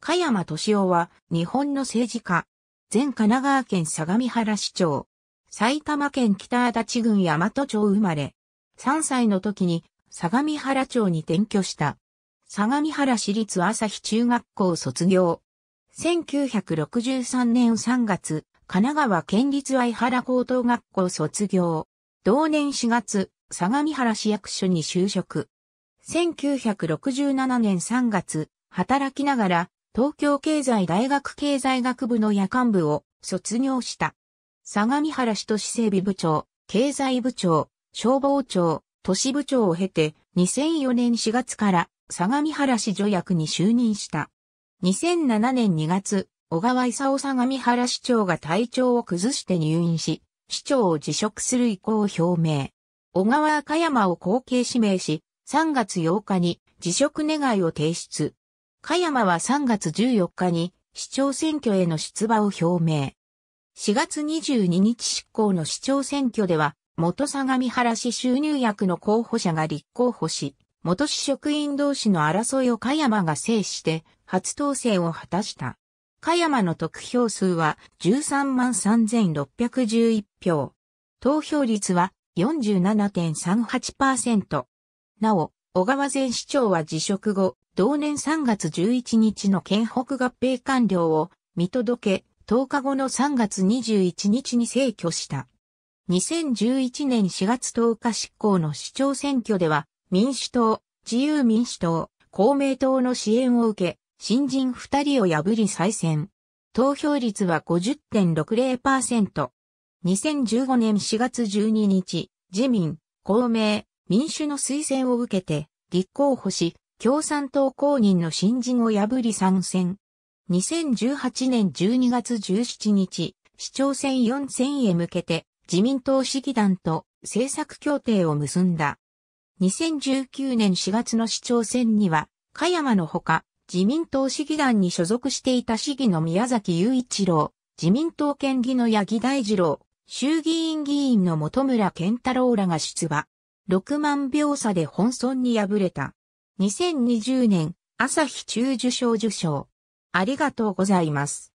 加山敏夫は日本の政治家。前神奈川県相模原市長。埼玉県北足立郡大和町生まれ。3歳の時に相模原町に転居した。相模原市立朝日中学校卒業。1963年3月、神奈川県立愛原高等学校卒業。同年4月、相模原市役所に就職。1967年3月、働きながら東京経済大学経済学部の夜間部を卒業した。相模原市都市整備部長、経済部長、消防庁、都市部長を経て2004年4月から相模原市助役に就任した。2007年2月、小川勲相模原市長が体調を崩して入院し、市長を辞職する意向を表明。小川赤山を後継指名し、3月8日に辞職願を提出。香山は3月14日に市長選挙への出馬を表明。4月22日執行の市長選挙では、元相模原市収入役の候補者が立候補し、元市職員同士の争いを香山が制して、初当選を果たした。香山の得票数は13万3611票。投票率は47.38%。なお、小川前市長は辞職後、同年3月11日の県北合併完了を見届け、10日後の3月21日に逝去した。2011年4月10日執行の市長選挙では、民主党、自由民主党、公明党の支援を受け、新人2人を破り再選。投票率は50.60%。2015年4月12日、自民、公明、民主の推薦を受けて、立候補し、共産党公認の新人を破り参戦。2018年12月17日、市長選4選へ向けて自民党市議団と政策協定を結んだ。2019年4月の市長選には、香山のほか、自民党市議団に所属していた市議の宮崎雄一郎、自民党県議の八木大二郎、衆議院議員の本村健太郎らが出馬。6万票差で本村に敗れた。2020年、朝日中受賞受賞。ありがとうございます。